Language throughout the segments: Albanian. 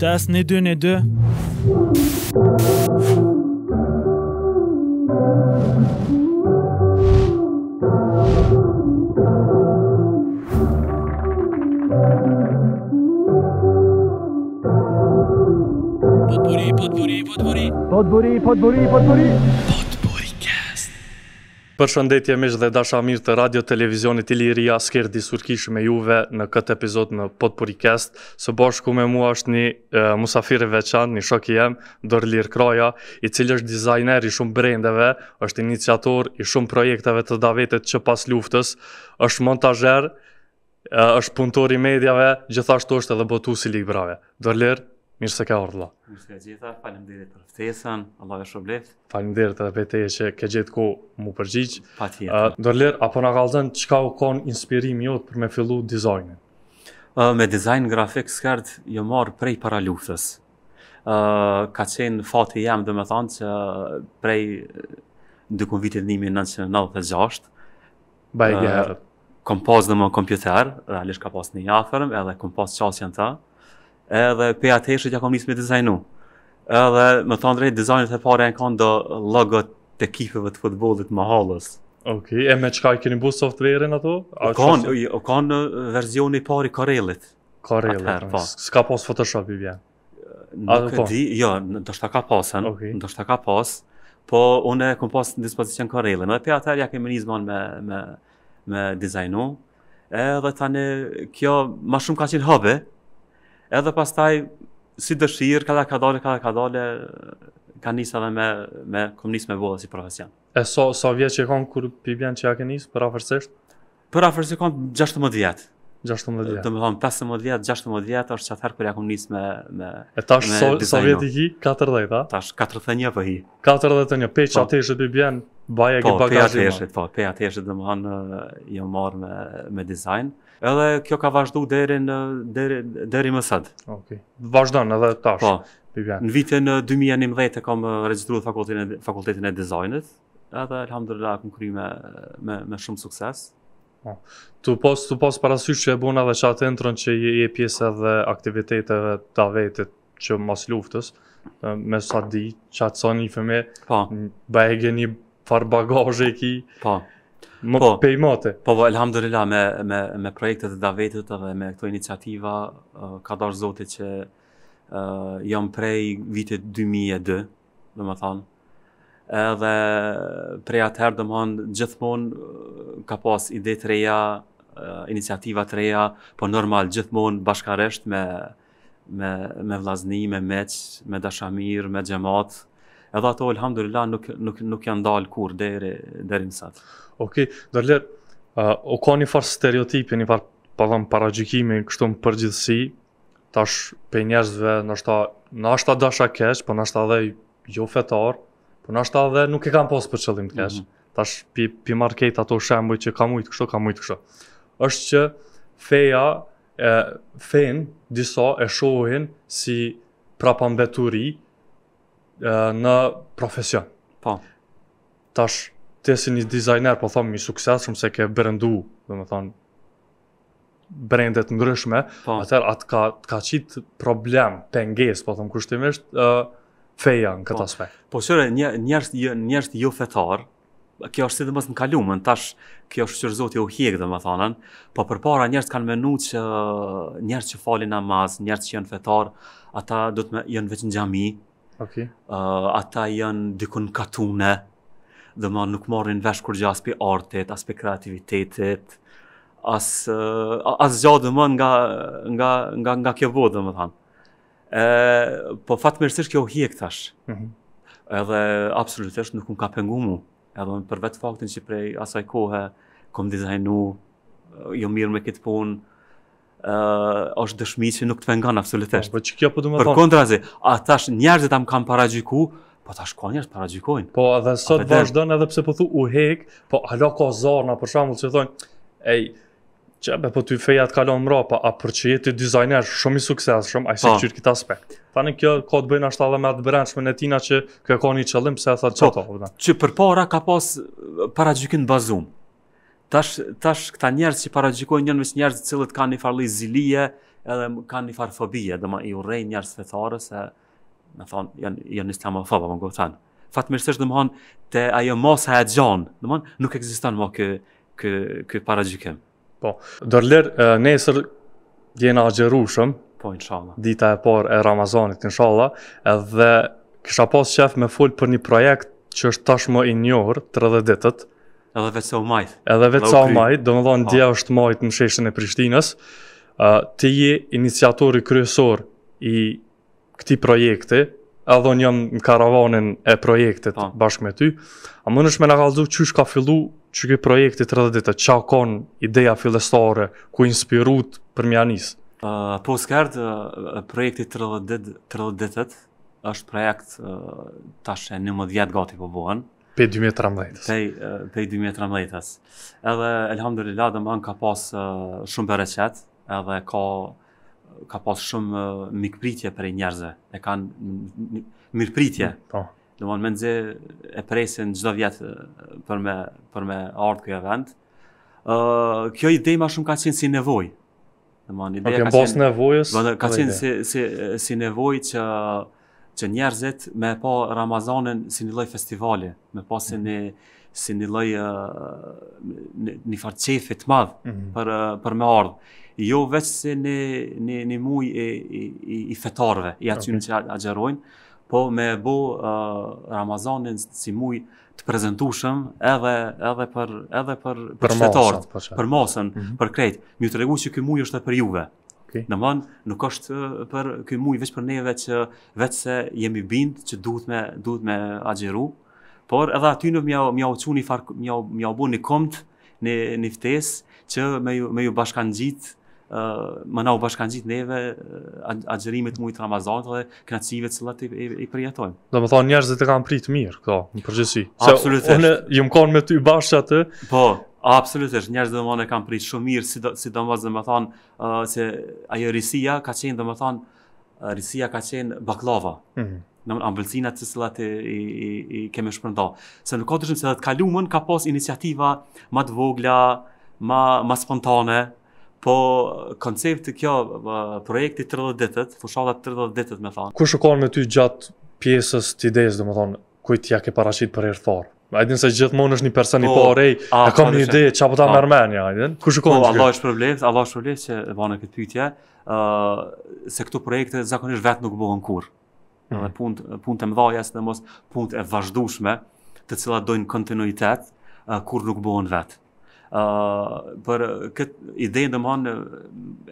Das nedir nedir? Podburi, podburi, podburi. Podburi, podburi, podburi. Për shëndetje mishë dhe dasha mirë të radio televizionit Liria, s'kerë disurkish me juve në këtë epizod në Potpuri Kest. Së bashku me mua është një e, musafir e veçan, një shok i jem, Dorlir Kroja, i cilë është dizajner i shumë brendeve, është iniciator i shumë projekteve të davetet që pas luftës, është montazher, është punëtor i medjave, gjithashtu është edhe botu si ligbrave. Dorlir, Mirë se ka orë, Allah. Mirë se ka gjitha, falim dhe për ftesën, Allah e shobleft. Falim dhe për teje që ke gjithë ku mu përgjigjë. Pa tjetë. Uh, apo në galdhen, qka u konë inspirim jotë për me fillu dizajnën? me dizajnë grafik skërt, jo marë prej para luftës. ka qenë fati jam dhe me thanë që prej dukun vitit 1996, Baj uh, gjerët. Kom pas dhe më kompjuter, realisht ka pas një jafërm, edhe kom pas qasjen ta edhe pe atëshë që kam nisë me dizajnu. Edhe më thonë drejtë, dizajnët e pare e kanë do logot të kifëve të futbolit më halës. Ok, e me qka i keni bu software-in ato? o kanë, si... o kanë verzion i pari Karelit. Karelit, it po. pa. s'ka pas Photoshop i bjenë. Nuk e po. di, jo, ndoshta ka pasen, okay. ndoshta ka pas, po unë e kom pas në dispozicion Karelin, edhe pe atëherë ja kemi njëzman me, me, me dizajnu, edhe tani kjo ma shumë ka qenë hobi, edhe pastaj si dëshirë, dhe ka dole, dhe ka dole, ka njësë edhe me, me kom njësë me vodhe si profesion. E so, so vjetë që e konë kur pibjen që ja ke njësë, për afërsisht? Për afërsisht konë 16 vjetë. 16 vjetë. Të me thonë, 15 vjetë, 16 vjetë, vjet, është që atëherë kërë ja kom njësë me me E tash so, so vjetë i hi, 40, a? Tash, 41 për hi. 41, pe 5 po. atë ishë të baje po, ke bagajima. Po, pe atë ishë, po, pe atë ishë, të më thonë, jo marë me, me edhe kjo ka vazhdu deri në deri deri më sad. Okej. Okay. Vazhdon edhe tash. Po. Në vitin 2011 kam regjistruar fakultetin e fakultetin e dizajnit, edhe alhamdulillah kam kryer me, me me shumë sukses. Po. Tu po tu po para që e bën edhe çat entron që je, je pjesë edhe aktiviteteve të vetit që mos luftës me sa di çatsoni fëmijë. Po. një far e ki, Po më po, pejmate. Po, po, elhamdurila, me, me, me projektet e davetit dhe me këto iniciativa, uh, ka darë zote që uh, jam prej vitit 2002, dhe më thanë, edhe prej atëherë dhe më thanë, gjithmonë ka pas ide të reja, uh, iniciativa të reja, po normal, gjithmonë bashkaresht me, me, me vlazni, me meq, me dashamir, me gjemat, edhe ato, elhamdurila, nuk, nuk, nuk janë dalë kur, deri, deri nësatë. Okej, okay. dërle, uh, o ka një farë stereotipi, një farë pëllëm kështu në përgjithësi, tash pe njerëzve, nështë ta, dasha keq, për po nështë ta dhe jo fetar, për po nështë ta dhe nuk e kam posë për qëllim të keq. Mm -hmm. Tash pi, pi market ato shemboj që kam ujtë kështu, kam ujtë kështu. është që feja, e, fejnë, disa e shohin si prapambeturi në profesion. Pa. Po. Tash, ti si një dizajner po thëmë një sukses shumë se ke brendu, dhe me thonë, brendet ndryshme, pa. Po. atër atë ka, ka qitë problem, penges, po thëmë kushtimisht, uh, feja në këtë po. aspekt. Po shërë, njerës një, jo fetar, kjo është si dhe mësë në kalumën, tash kjo është qërë zotë jo hjekë dhe më thonën, po për para njerës kanë menu që njerës që falin namaz, njerës që janë fetar, ata do të me, jënë veç në gjami, okay. uh, ata janë dykun katune, dhe më nuk marrin vesh kur gjas pi artet, as pi kreativitetit, as, uh, as gjatë dhe ma nga, nga, nga, nga kjo vodë dhe më thamë. E, po fatë kjo hi e këtash. Mm -hmm. Edhe absolutisht nuk më ka pengu mu. Edhe më për vetë faktin që prej asaj kohë, kom dizajnu, jo mirë me këtë punë, Uh, është dëshmi që nuk të pengon absolutisht. Po, po që kjo po do të thonë. Përkundrazi, atash njerëzit am kanë paragjiku, Po ta shkua njërës para Po edhe sot vazhdojnë edhe pse po thu u hek, po hala ka zarna për shambull që thonë, ej, që be po ty feja të kalon mra, pa a për që të dizajner shumë i sukses, shumë, a i po. se qyrë kita aspekt. Tanë kjo ka të bëjnë ashtë me atë brendshme e tina që kë ka një qëllim, pse e po, thotë qëto. Po, që, përpara për para ka pas para bazum. Tash, tash këta njerës që para gjikojnë mes njerëz njerës cilët kanë një farli edhe kanë një farfobije, dhe ma i urej njerës se më thonë, janë janë islamofobë, më go thon. Fatmirësisht do të hanë te ajo masa e dhe do thon nuk ekziston më kë kë kë paradigjem. Po, dorler nesër jena agjërushëm, po inshallah. Dita e parë e Ramazanit inshallah, edhe kisha pas qef me fol për një projekt që është tashmë i njohur 30 ditët. Edhe vetë sa u majt. Edhe vetë sa u majt, do më dhe dje është majt në sheshën e Prishtinës. Uh, ti je iniciatori kryesor i këti projekti, edhe unë jam në karavanin e projektit ha. Po. bashkë me ty, a më nëshme në kalëzu që është ka fillu që këtë projekti të rëdhë ditë, që konë ideja fillestare ku inspirut për mjanis? Uh, po s'kërët, uh, projekti të rëdhë ditë, të ditët, është projekt uh, tash e një më djetë gati po bohen. Pe 2013 Pe, uh, pe 2013 Edhe, elhamdurillah, dhe më ka pas uh, shumë për reqet, edhe ka ka pas shumë mikpritje për njerëzve. E kanë mirpritje. Mm, po. Do më në e presin çdo vjetë për me, për me ardhë këj event. Uh, kjo ide ma shumë ka qenë si nevoj. Dhe më në ideja okay, ka qenë... Nevojës, ka po, qenë si, si, si nevoj që që njerëzit me pa Ramazanin si një loj festivali, me pa si mhm. një, si një lloj një farë çefe të mhm. për për me ardhë, Jo vetë se një në muj e, i, i fetarëve, i atyn okay. që agjerojnë, po me bo uh, Ramazanin si muj të prezentushëm edhe edhe për edhe për për, për fetarët, për, po për mosën, mm -hmm. për krejt. Më tregu se ky muj është për juve. Okay. Në mënë, nuk është për këj muj, veç për neve që vetë se jemi bindë që duhet me, duhet me agjeru, mm -hmm por edhe aty në mja, mja çuni një farë, mja, mja ubu një komt, një, ftes, që me ju, me ju bashkan gjitë, uh, më na u bashkan gjitë neve, uh, agjerimit mujtë Ramazan dhe knacive cilat i, i, i përjetojmë. Dhe më thonë njerëzit e kam pritë mirë, këto, në përgjësi. Absolutisht. Unë jëmë konë me ty bashkë atë. Po, absolutisht, njerëzit dhe më thonë e kam pritë shumë mirë, si, do, si dhe thonë, uh, se ajo risia ka qenë, dhe risia ka qenë baklava. Mm -hmm në ambëlsinat të cilat e, e, i, kemi shpërnda. Se në kodë shumë se dhe të kalumën ka pas iniciativa ma të vogla, ma, ma spontane, po koncepti kjo projekti 30 ditët, fushatat 30 ditët me thonë. Ku shukon me ty gjatë pjesës të idejës, dhe me thonë, kujt ja ke parashit për erëtharë? A din se gjithmonë është një person i parë, po, e kam një ide çapo ta merr mend ja, a din? Ku shikon? Po, të kjo? problem, Allah është problem se këto projekte zakonisht vetë nuk bëhen kur mm. dhe punë mhm. punë të mëdha dhe mos e vazhdueshme, të cilat dojnë kontinuitet uh, kur nuk bëhen vetë. Uh, për këtë ide në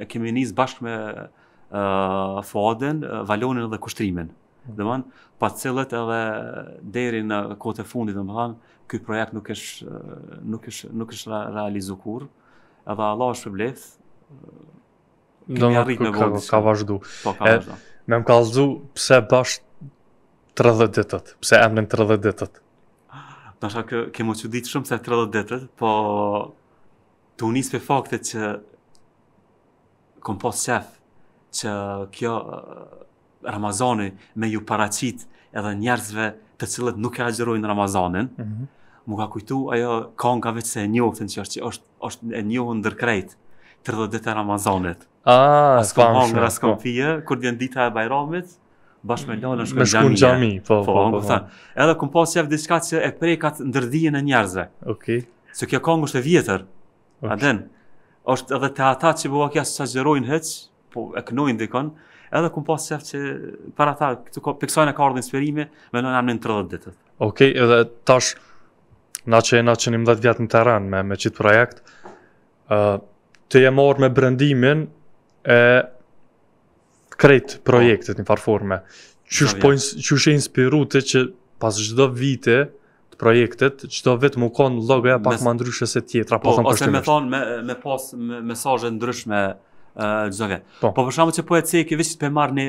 e kemi nis bashkë me uh, foden, uh, valonin dhe kushtrimin. Mm. Dhe pa cilët edhe deri në kote fundit dhe mënë, këj projekt nuk është nuk ish, nuk ish realizu kur, edhe Allah është për blethë, kemi arrit me vëndës. Ka, vazhdu. Po, ka me më kalzu pse bash 30 ditët, pse emrin 30 ditët. Në shakë kemo që ditë shumë se 30 ditët, po të unisë për faktet që kom posë qef që kjo eh, Ramazani me ju paracit edhe njerëzve të cilët nuk e agjerojnë Ramazanin, mm -hmm. mu ka kujtu ajo kongave që se e njohë, që është, është, e njohë ndërkrejt 30 ditë e Ramazanit as ka hangë as ka fije kur vjen dita e Bajramit bashkë me Lalën shkojnë në xhami. Në xhami, po, po, po. Edhe kum pas jav diçka që e prekat atë e njerëzve. Okej. Se kjo kongu është e vjetër. A den? Është edhe të ata që bova kja sugjerojnë hiç, po e kënojnë dikon. Edhe kum pas jav që para ta këto personë ka ardhur inspirime me në namën 30 ditë. Okej, edhe tash Na që e na që një mdhët vjetë në teren me, me qitë projekt, uh, të je marrë me brendimin e krejt projektet një farforme. Qysh, oh, po, qysh e inspiru të që pas gjithdo vite të projektet, qdo vetë më konë logoja pak më ndryshë se tjetra. Po, po ose me thonë me, pas me, mesaje ndryshme gjithdo vetë. Po, përshamë po, për që po e cekë, vishë të pe marë një,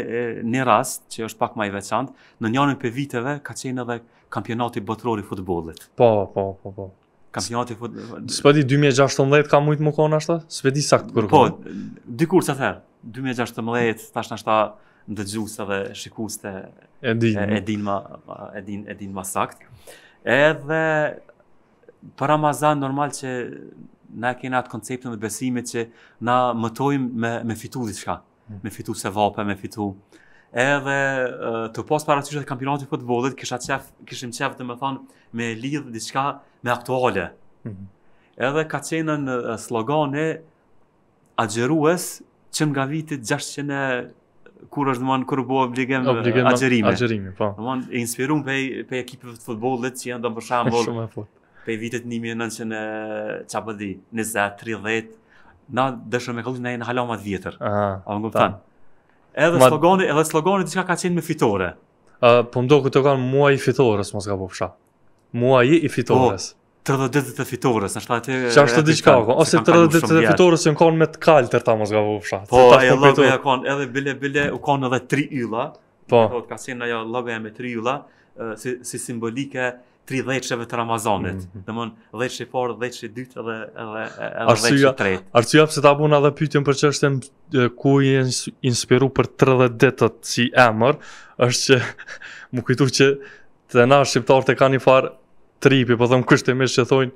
një rast, që është pak ma i veçantë, në njënën për viteve ka qenë edhe kampionati botërori futbolit. Po, po, po, po kampionati fut. Spati 2016 ka shumë më kon ashta? Spati sakt kur. Po, dikur sa ther. 2016 tash na shta ndëgjues edhe shikues të e din e din ma e din e din ma sakt. Edhe për Ramazan normal që na kena atë konceptin dhe besimit që na mëtojmë me me fitu diçka, me fitu sevapë, me fitu edhe të pos para të kampionatit të bodhet, këshim qefë të me thonë me lidhë diçka me aktuale. Mhm. Edhe ka qenë në slogane a gjerues që nga vitit 600 kur është dhe kur kërë bo obligem a gjerime. Po. Dhe manë e inspirum pe ekipëve të futbolit që janë dhe më përshamë bolë pe vitit 1900 çapo di 20, 30, na dëshëm e këllu që na e në halamat vjetër. Aha, ta. Edhe Ma... slogani, edhe slogani diçka ka qenë me fitore. Ë, uh, po më duket të kanë muaj fitores, mos ka bofsha. Po muaj i fitores. Oh. 30 ditë të fitores, është atë që është diçka, po, ose 30 ditë të fitores që kanë me të kaltër ta mos gabu fshat. Po, ai llogu ja kanë edhe bile bile u kanë edhe 3 ylla. Po, ka sinë ajo llogu me 3 ylla, si si simbolike 3 dhjetësheve të Ramazanit. Mm -hmm. Domthon 10 dhjetë i parë, 10 i dytë dhe edhe edhe 10 i tretë. Arsyeja pse ta bëna edhe pyetjen për çështën ku i inspiru për 30 ditët si emër, është që më kujtohet që të na shqiptarët e kanë i farë tripi, po them kështu më shë thonë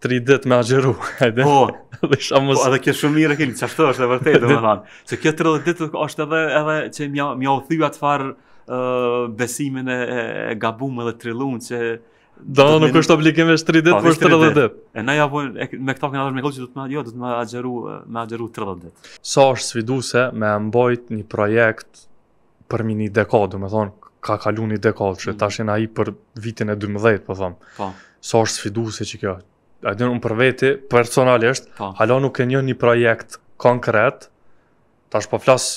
3 ditë me axheru. Hajde. Po, edhe shamos. Po, edhe kjo shumë mirë keni, çfarë është e vërtetë domethënë. Se kjo 30 ditë është edhe edhe që më më u thyja të far ë besimin e, e, e edhe trillum se Do të nuk është obligim me 3 ditë, për 30 ditë. E na ja po me këto kanë dashur me që do të më jo, do të më agjeru, më agjeru 30 ditë. Sa është se me mbajt një projekt për mini dekadë, me thonë, ka kalu një dekadë, mm. që tash jena aji për vitin e 12, po thon. Po. Sa është se që kjo? A unë për vete, personalisht, pa. Po. hala nuk e një një projekt konkret, tash po flas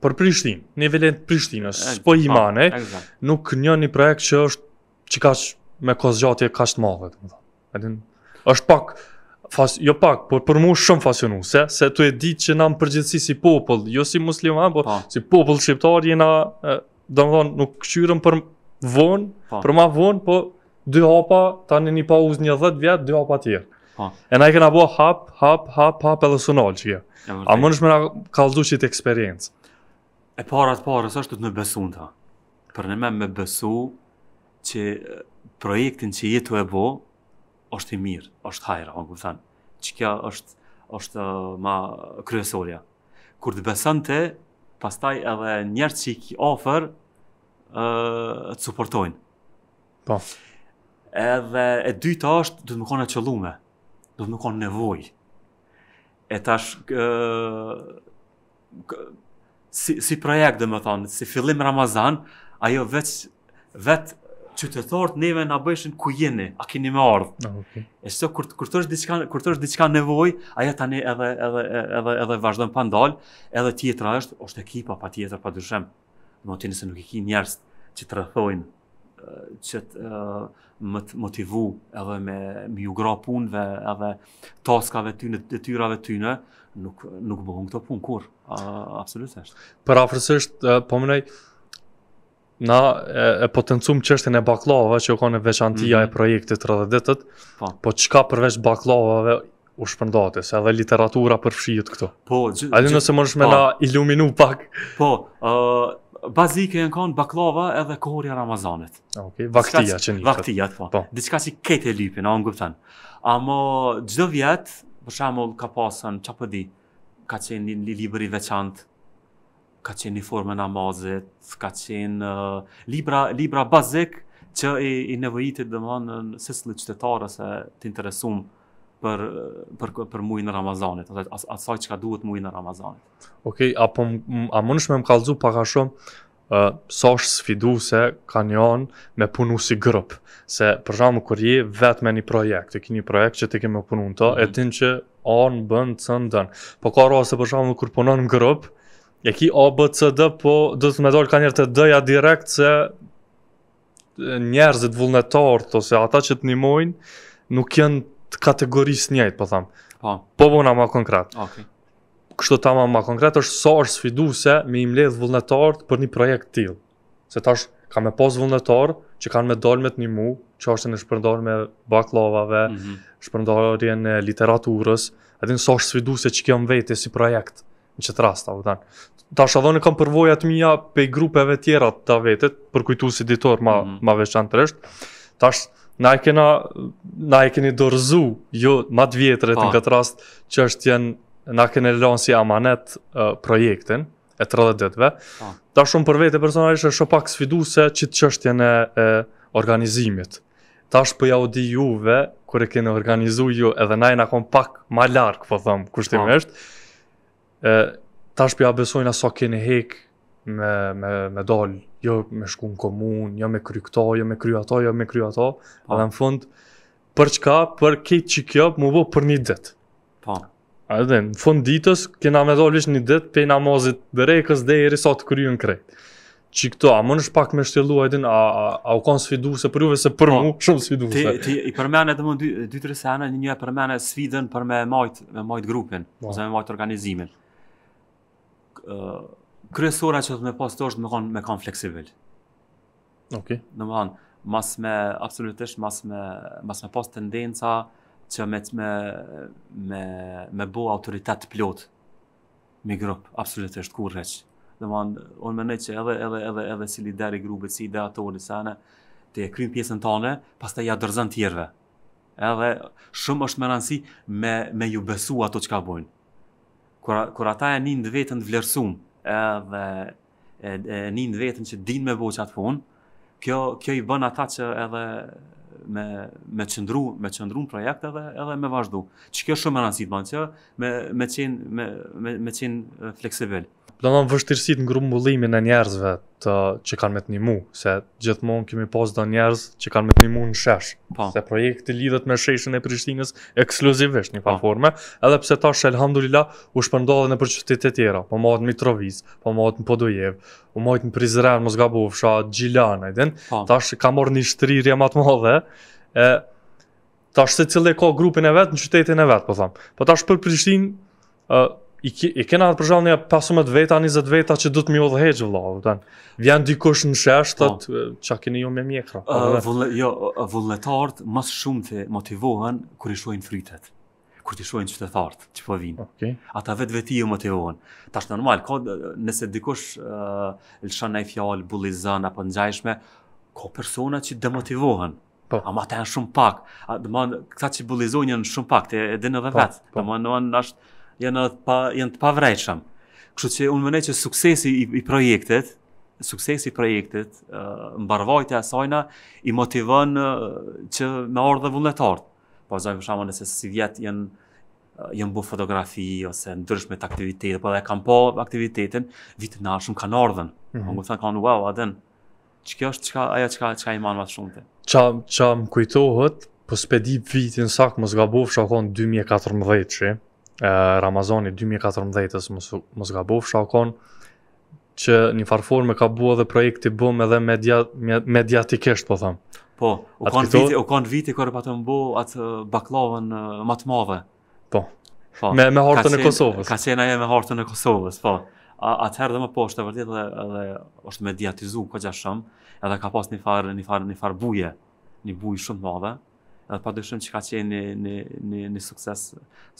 për Prishtinë, nivelin të Prishtinës, po i imane, po, nuk një një projekt që është, që ka që me kozgjatje ka shtë madhe, të më është pak, fas, jo pak, por për mu shumë fasionu, se, se tu e ditë që na përgjithësi si popull, jo si musliman, por po. si popull shqiptar, jena, do nuk këqyrëm për vonë, po. për ma vonë, po dy hapa, tani në një pa uz një dhët vjetë, dy hapa tjerë. Po. E na i kena bo hap, hap, hap, hap edhe sunal që kje. A më nëshme na kaldu që i të eksperiencë. E para të para, së është të në besun, ta. Për në me me besu, që projektin që jetu e bo, është i mirë, është hajra, më këpëtan. Që kja është, është uh, ma kryesoria. Kur të besën te, pastaj edhe njerë që i ki ofër, uh, të supportojnë. Po. Edhe e dyta është, du të më konë e qëllume, du të më konë nevoj. E tash, uh, si, si projekt dhe më thonë, si fillim Ramazan, ajo vetë, vetë qytetarët neve na bëshin ku jeni, a keni më ardh. Ah, e sot kur kur thosh diçka kur thosh diçka nevojë, ajo tani edhe edhe edhe edhe vazhdon pa ndal, edhe tjetra është është ekipa patjetër padyshim. Do të se nuk e ke njerëz që të rrethojnë që të më të motivu edhe me më ju gra punëve edhe taskave tyne, detyrave tyne, nuk, nuk bëhën këto punë kur, absolutisht. Për afërsisht, po mënej, na e, e potencum çështën e bakllavave mhm. po. po që ka në veçantia mm -hmm. e projektit të dhe ditët, po po qka përveç bakllavave u shpëndate, se edhe literatura përfshijet këto. Po, do Ali nëse më nëshme po. na iluminu pak. Po, uh, bazike e në bakllava baklava edhe kohërja Ramazanit. Ok, vaktia që një. Vaktia, po. po. Dishka që këtë e lipin, o në guptan. Amo, vjetë, për shembull, ka pasën, qa përdi, ka qenë një, një veçantë, ka qenë një formë namazit, ka qenë uh, libra, libra bazik që i, i nevojitit dhe më në sësëllit qëtetarë se të interesum për, uh, për, për mujë në Ramazanit, atë saj që ka duhet mujë në Ramazanit. Okej, okay, apo a më nëshme më kalzu pak a shumë, Uh, sa është sfidu se ka njën me punu si grëpë, se përshamë kur je vetë me një projekt, e ki një projekt që të ke punu në të, mm -hmm. e tin mhm. që anë bënë të sëndën. Po ka rrasë përshamë kur punon në grëpë, E ki A, B, C, D, po do të me dollë ka njerë të dëja direkt se njerëzit vullnetarë, ose ata që të njëmojnë, nuk jenë të kategorisë njëjtë, po thamë. Po bëna po, po, ma konkret. Okay. Kështu ta ma ma konkret është sa është sfidu se me im ledhë vullnetarët për një projekt t'ilë. Se tash ka me pos vullnetarë që kanë me dollë me të një mu, që është në shpërndarë me baklavave, mm -hmm. shpërndarë e literaturës, edhe në sa është sfidu se që kjo më vejtë si projekt në qëtë rast apo tan. Tash edhe kam përvoja të mia pe grupeve tjera të vetet për si ditor më mm -hmm. më veçantërisht. Tash na e kena na e keni dorzu jo më të vjetrat në kët rast që është janë na keni lënë si amanet uh, projektin e 30 ditëve. Ah. Tash unë për vete personalisht është pak sfiduese të çështjen e, e organizimit. Tash po ja u di juve kur e keni organizu ju edhe na e na kom pak më lart po them kushtimisht. Ah e, tash pja besojnë sa keni hek me, me, me dal, jo me shku në komun, jo me kry këto, jo me kry ato, jo me kry ato, po. edhe në fund, për çka, për kejt që kjo, mu për një dit. Pa. Po. A dhe, në fund ditës, kena me dal një dit, pej namazit dhe rekës dhe i risot kryu në krejt. këto, a më nësh pak me shtjellu, a, a, a, u konë sfidu se për juve se për mua po. mu, shumë sfidu Ti, ti i përmene dhe më dy, dy, tre një një e sfidën për me me majt grupin, ose me majt organizimin kryesora që të me pas të është me kanë me kanë fleksibil. Ok. Në më mas me, absolutisht, mas me, mas me pas tendenca që me të me, me, me bo autoritet të plot me grupë, absolutisht, kur reqë. Në më kanë, me nëjtë që edhe, edhe, edhe, edhe si lideri grupe, si ide ato, në sene, të e krymë pjesën të anë, pas të ja dërëzën tjerve. Edhe, shumë është me nënësi me, me ju besu ato që ka bojnë kur, kur ata e një vetën të vlerësum, edhe e, e, një vetën që din me bo që atë kjo, kjo i bën ata që edhe me, me qëndru, me qëndru në projekt edhe, edhe me vazhdu. Që kjo shumë e rëndësit, banë që me, me, qenë, me, me, me qenë fleksibil. të vështirësit në grumbullimin e njerëzve, të që kanë me të njimu, se gjithmonë kemi pas do njerëz që kanë me të njimu në shesh. Pa. Po. Se projekti lidhet me sheshën e Prishtinës ekskluzivisht një po. formë, edhe pse ta alhamdulillah u shpërndodhe në për të e tjera, po mojtë në Mitrovic, po mojtë në Podujev, po mojtë në Prizren, Mosgabu, Fsha, Gjilana, i din, ta shë ka morë një shtrirje matë modhe, e, ta Tash se cilë e ka grupin e vetë në qytetin e vetë, po them. Po ta shë për Prishtinë, i, ki, i kena për shalë një 15 veta, 20 veta që du të mi odhë heqë vla, dhe vjen dikush në sheshtët, po. që a keni ju me mjekra. Uh, vole, jo, vulletarët mas shumë të motivohen kër i shojnë fritet, kër i shojnë qytetarët që po vinë. Okay. Ata vetë veti ju motivohen. Ta është normal, ka, nëse dikush uh, lëshan e fjallë, bulizan, apo në ka persona që demotivohen. Po. Ama ata janë shumë pak. Dëmonë, këta që bulizohen janë shumë pak, të edhe në po, dhe vetë. Po. Dëmonë, në është, janë edhe pa janë të pavrejshëm. Kështu që unë mendoj që suksesi i, i projektit, suksesi i projektit, mbarvojtja e sajna i motivon që me ardhë vullnetar. Po zaj për shkakun se si vjet janë janë bu fotografi ose ndryshme të aktivitete, po dhe kam mhm. po aktivitetin vit nashëm kanë ardhën. Mm -hmm. Unë thënë kanë wow, a den Çka është çka ajo çka çka i mban më shumë ti? Ça më kujtohet, po spedi vitin sakt mos gabofsh, ka 2014, çe. Ramazani 2014-ës mos mos gabov shakon që një farforme ka bua dhe projekti bëm edhe media, mediatikisht, po thëmë. Po, u kanë viti, u kanë viti kërë pa të mbu atë baklavën uh, matë madhe. Po. po, me, me hartën e Kosovës. Ka qena e me hartën e Kosovës, po. A, atëherë dhe më po, është e vërdit dhe, dhe është mediatizu këtë gjashëm, edhe ka pas një farë far, far buje, një buje shumë madhe edhe pa dyshim që ka qenë një, një, një, një sukses,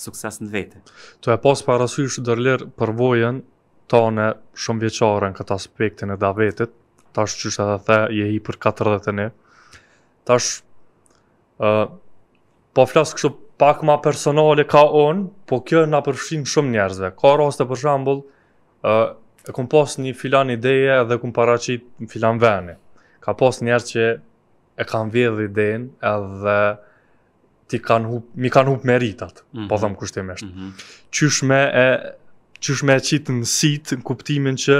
sukses në vete. Të e pas parasysh dërler për vojen tane shumë vjeqare në këtë aspektin e da vetit, tash që shë edhe the, je hi për 41, tash uh, po flasë kështu pak ma personale ka on, po kjo nga përshim shumë njerëzve. Ka raste për shambull, uh, e kum pas një filan ideje dhe kum paracit një filan vene. Ka pas njerë që e kanë vjedh idejnë edhe ti kanë hup, mi kanë hup meritat, mm -hmm. po mhm. thëmë kushtimisht. Mm -hmm. Qysh me e qysh me e qitë në sitë, në kuptimin që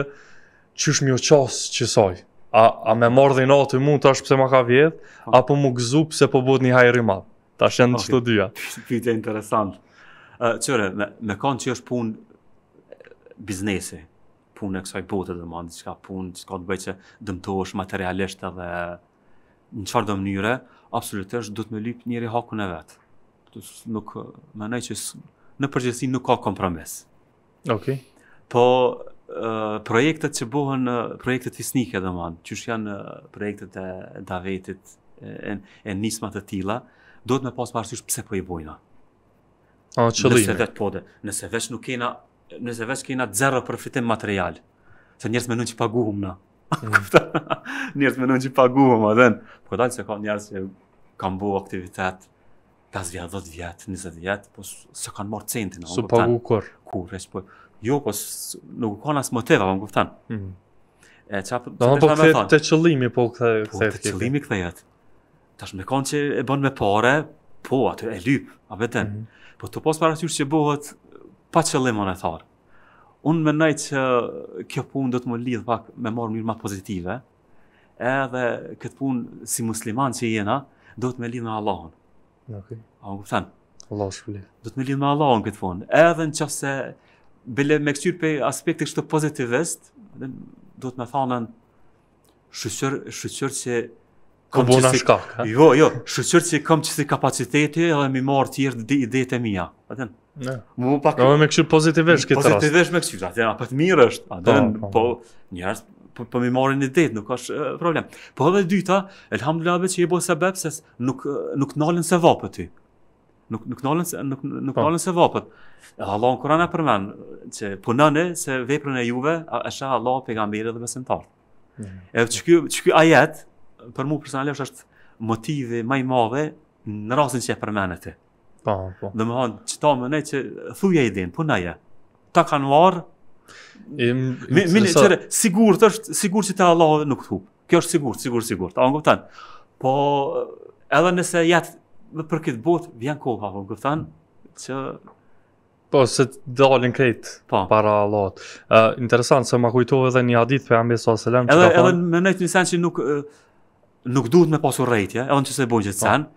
qysh mi o qasë që A, a me mërë dhe i natë i mund, tash pëse ma ka vjedh, po. apo mu gëzu pëse po bët një hajri madhë. Ta shenë okay. në qëtë dyja. Pite interesant. Uh, qëre, me, me kanë që është punë biznesi, punë e kësaj botë dhe mandi, që ka punë që ka të bëjtë që dëmtojsh materialisht edhe në qarë dhe mënyre, absolutisht du të me lypë njëri hakun e vetë. Tës nuk, me nej që në përgjithësi nuk ka kompromis. Ok. Po, uh, projektet që buhen, projektet fisnike dhe manë, që shë janë projektet e davetit, e, e nismat e tila, do të me pasë marësysh pëse po i bojna. A, që dhëjme. Nëse vetë po nëse nuk kena, nëse veç kena zero përfitim material, se njerës me nën që paguhum na. Mm Mm. kupta, njerës me nënë që pagu, më më dhenë. Po dalë se ka njerës që kam bu aktivitet, 5 vjetë, 10 vjetë, 20 vjetë, po se kanë marë centin. Su pagu kur? Kur, po, jo, po nuk kanë më motiva, më kuptan. Mm. E, qa, Do po këtë të qëllimi, po këtë po, të qëllimi këtë jetë. Ta me kanë që e bënë me pare, po, atë e lypë, a beten. Mm. Po të posë parasysh që bëhet pa qëllimon e tharë unë mendoj që kjo punë do të më lidh pak me marrë mirë më pozitive. Edhe këtë punë si musliman që jena, do të më lidh me Allahun. Okej. Okay. A kupton? Allahu shpëlit. Do të më lidh me Allahun këtë punë. Edhe në qëse bile me kësyrë pe aspekti kështu pozitivist, do të më thonën shqyr shqyr që... kom shkak. Ha? Jo, jo, kam qësi kapaciteti edhe më marr të tjerë e mia. Atë Ne. Mu pak. Po me kështu pozitivisht këtë rast. Pozitivisht me kështu, atë apo të mirë është. A do po, po. po njerëz po po më morën ditë, nuk ka uh, problem. Po edhe dyta, elhamdullahu që i bëu sebeb se nuk nuk ndalen se vapa ti. Nuk nuk ndalen se nuk nuk nalën se po. vapa. Allahu Kur'an e përmend se punonë se veprën e juve është Allahu pejgamberi dhe besimtar. Mm. Edhe çky çky ayat për mua personalisht është motivi më i madh në rastin që e përmendet Po, po. Dhe më thonë, që ta më ne që thuja i din, po nejë, ta kanë varë, minë e qëre, sigur të është, sigur që ta Allah nuk thu, kjo është sigur, sigur, sigur, ta unë këptan, po edhe nëse jetë për këtë botë, vjen kohë, ta unë këptan, që... Po, se të dalin krejtë pa. Po. para Allahot. Uh, interesant, se ma kujtove edhe një hadith për Ambe S.A.S. Edhe, edhe në nejtë një sen që nuk, nuk duhet me pasur rejtje, edhe në që se bojnë gjithë të sen, pa. Po.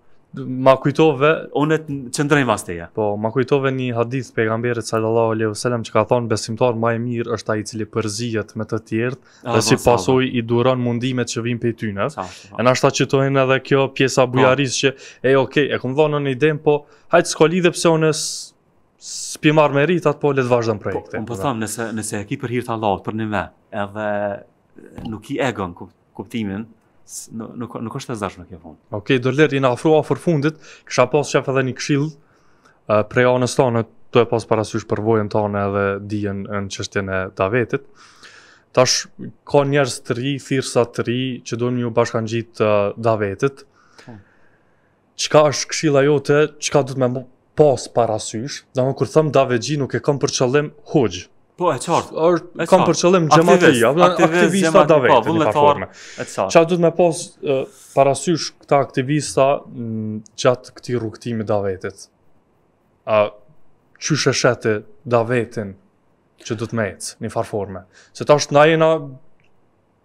ma kujtove unë të qëndrejnë vasteja. po ma kujtove një hadith pejgamberit sallallahu alaihi wasallam që ka thonë besimtar më i mirë është ai i cili përzihet me të tjertë dhe si pasoj po. i duron mundimet që vijnë prej tyre po. e na shtatëtohen edhe kjo pjesa po. bujarisë që e okay e kam në një demë, po hajtë s'ko lidhe pse unë s'pi marr meritat po le të vazhdon projektin po unë po nëse nëse e ki për hir të Allahut për nive edhe nuk i egon kuptimin nuk nuk është e zgjashme kjo fund. Okej, okay, i le na ofrua për fundit, kisha pas shef edhe një këshill uh, për anës tonë, to e pas para për vojën tonë edhe dijen në çështjen e davetit. Tash ka njerëz të rri, thirrsa të rri që do një bashkangjit uh, davetit. Çka po. është këshilla jote, çka do të më pas para sysh, domo kur them davetji nuk e kam për qëllim hoj. Po, e qartë. Po, Or, e qartë. Kam për qëllim gjemati, aktivista da vetë, po, një farforme. Qa du të me pos parasysh këta aktivista m, mm, gjatë këti rukëtimi da vetët? A, që sheshete da vetën që du të me ecë, një farforme? Se ta është na jena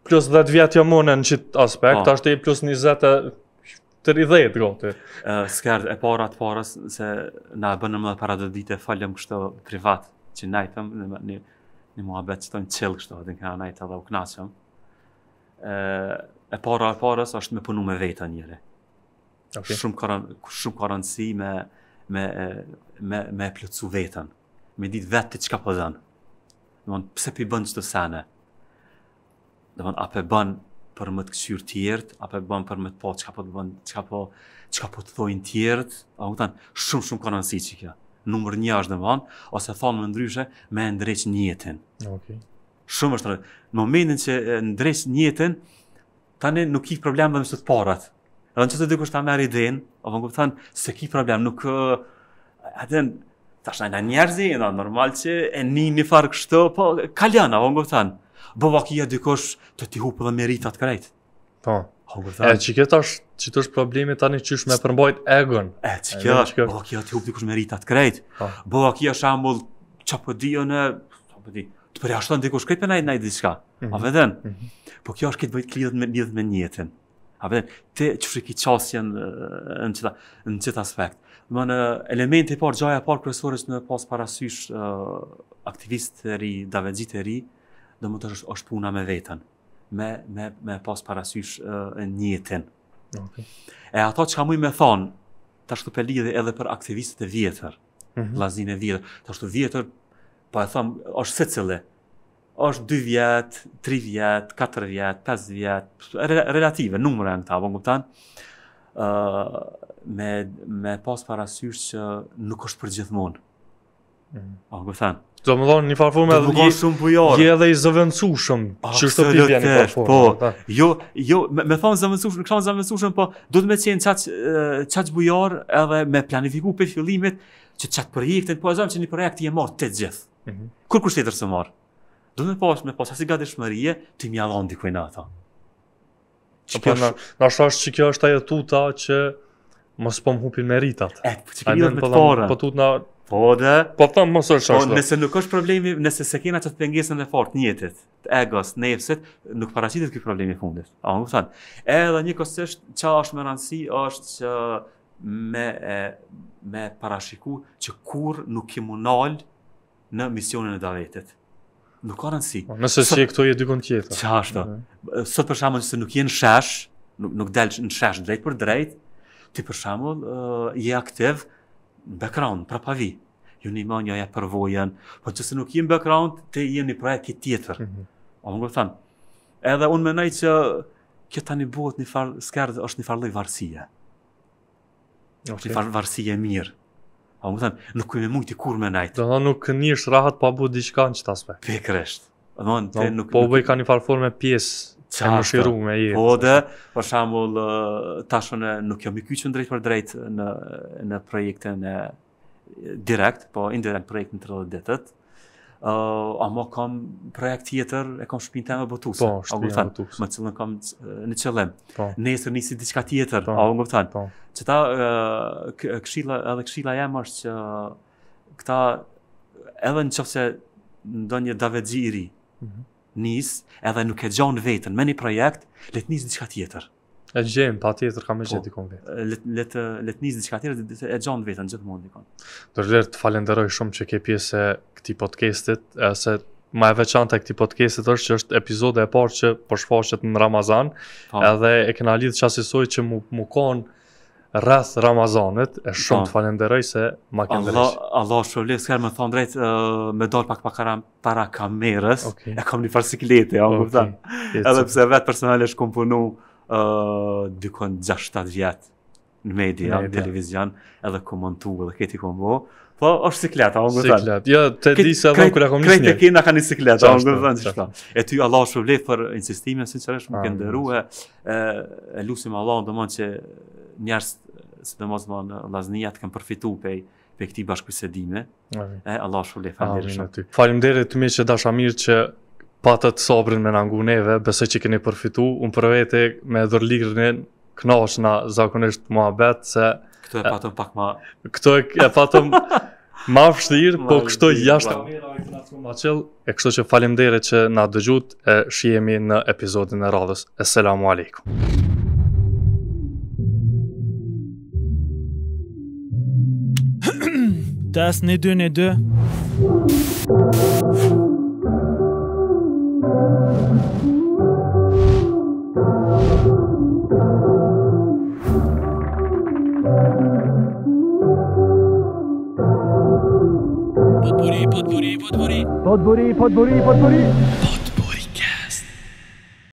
plus 10 vjetë jo mune në qitë aspekt, po. ta është e plus 20 të ridhejt gote. Uh, Skerd, e para të parës, se na e bënëm dhe para dhe dite, falem kështë privat, që na i thëm, në një, mua betë që tojnë cilë kështu, dhe nga na i të dhe u knasëm, e, e para e parës është me punu me vetë njëri. Okay. Shumë, karan, shumë karanësi me, me, me, me, me plëcu vetën, me ditë vetë të qka pëdhen. Po dhe mënë, pëse për i bënë që të sene? Dhe mënë, apë e bënë për më të këshyrë tjertë, apë e bënë për më të po që ka po të bënë, që ka po, po të thojnë tjertë, a u tanë, shumë, shumë karanësi që kjo numër 1 është në vanë, ose thonë me ndryshe, me ndreq njëtin. Okay. Shumë është Në momentin që ndreq jetën tani nuk ka problem me mështë të parat. Edhe në që të dykush ta merr i din, o më se ki problem, nuk... Uh, Aten, ta shna nga njerëzi, normal që e një një farë kështë, po, kalena, avon më këpëtan. Bëva kia dykush të ti hupë dhe meritat krejtë. Po. po ha, e që këtë është, që tani që është me përmbajt egon. E që këtë, bo kja t'i hupti kush me rita t'krejt. Po. Bo kja shambull, çapo di, në, që për di, të përja shtonë dikush kush krejt për diçka. Mhm. A vedhen? Mhm. Po kjo është këtë bëjt klidhët me njëtë me njëtën. A vedhen? Te që shri ki qasjen në qëta, në qëta aspekt. Më në element e parë, gjaja parë kërësore në pas parasysh aktivistë të ri, davenzitë të ri, do më të është puna me vetën me, me, me pas parasysh uh, një Okej. Okay. E ato që ka mui me thonë, të ashtu pe edhe për aktivistët e vjetër, mm -hmm. lazin e vjetër, të vjetër, po e them, është se cilë, është 2 vjetë, 3 vjetë, 4 vjetë, 5 vjetë, relative, numre në po në këtanë, uh, me, me pas parasysh që nuk është për gjithmonë. Mm Mm. A ku thënë? Do më dhonë një farfurë me një shumë edhe i zëvëndësushëm që është të pipja një farfurë. Po, jo, jo, me, me thonë zëvëndësushëm, kështë zëvëndësushëm, po do të me qenë qaqë bujarë edhe me planifiku për fillimit që qaqë projektin, po e zëmë që një projekt i e marë të gjithë. Mhm. Kur kështë të të marë? Do me pas, me pas, asë i gati shmërije, të i mjavon dikujna po, po, ata. Që kjo është, në shashë që kjo është ajetuta që mos po më hupin meritat. E, po që kemi dhe me po të fore. Po tut na... Po dhe... Po thëmë mos është ashtë. Po nëse nuk është problemi, nëse se kena që të pengesën dhe fort, njetit, të egos, nefësit, nuk paracitit këj problemi fundit. A, nuk thënë. Edhe një kësështë që është me rëndësi, është që me, e, me parashiku që kur nuk kemu nalë në misionin e davetit. Nuk ka rëndësi. Po, nëse si e këto e dykon tjetë. Që ashtë. Mm Sot për shamën që se nuk jenë shesh, nuk, nuk delë në shesh drejt për drejt, ti për shembull uh, je aktiv background, background për pavi ju një manja e përvojen, po që se nuk jemi background, te jemi një projekt i tjetër. Mm -hmm. O më thënë, edhe unë menaj që kjo tani bëhet një farë skerë, është një farë lëjë varsije. Okay. Një farë e mirë. O më thënë, nuk kemi mujti kur menaj. Do të në nuk një rahat pa po bu diçka në qëtë aspekt. Pekresht. Do në nuk... Po nuk... bëj ka një farë formë pjesë Qa më shiru me jetë. Po dhe, për shambull, tashën e nuk jam i kyqën drejt për drejt në, në projekten e direkt, po indirekt projekte në 30 ditët. Uh, a mo kam projekt tjetër, e kam shpinë teme bëtuse. Po, shpinë më bëtuse. Më cilën kam në qëllim. Po. Nesër nisi diçka tjetër, po. a më gëptan. Po. Që ta, këshila, edhe këshila jem është që këta, edhe në qëfëse ndonjë davetgji i ri, mm -hmm nis edhe nuk e gjon veten me një projekt, le të nis diçka tjetër. E gjem, pa tjetër kam e gjem po, dikon vetë. Let, let, let njës diçka tjera dhe e gjonë vetën gjithë mund dikon. Dërgjerë të falenderoj shumë që ke pjesë e këti podcastit, e se ma e veçanta e këti podcastit është që është epizode e parë që përshfaqet po në Ramazan, pa. Po. edhe e kena lidhë që asisoj që mu, mu konë rrath Ramazanit, e shumë po. të falenderoj se ma ke Allah, Allah shpëvlej, s'kërë më thonë drejt, me dorë pak pak para kamerës, okay. e kam një farsiklete, ja, okay. Okay. edhe pse vetë personalisht kom punu uh, dykon 6-7 në media, në televizion, edhe komentu edhe këti kombo. bo, Po, është siklet, a unë gëtën. Siklet, jo, të di se allo kërë akum njështë një. Krejt e kina ka një siklet, a unë gëtën, qështë ta. E ty, Allah është për më këndëru, e lusim Allah, në dëmonë që njerës, së të mos në laznia, të përfitu pej, pe këti bashkëpisedime. E, Allah shulë le, falim dhe shumë. Falim dhe të mi që dasha mirë që patët sobrin me nangu neve, bese që keni përfitu, unë për vete me dhërligrinin, knash na zakonisht mua se... Këto e patëm pak ma... Këto e, patëm ma fështirë, po kështu jashtë... Ma po. qëllë, e kështu që falim që na dëgjut, e shihemi në epizodin e radhës. Esselamu Das ne deux ne deux. Podburi, podburi, podburi. Podburi, podburi, podburi.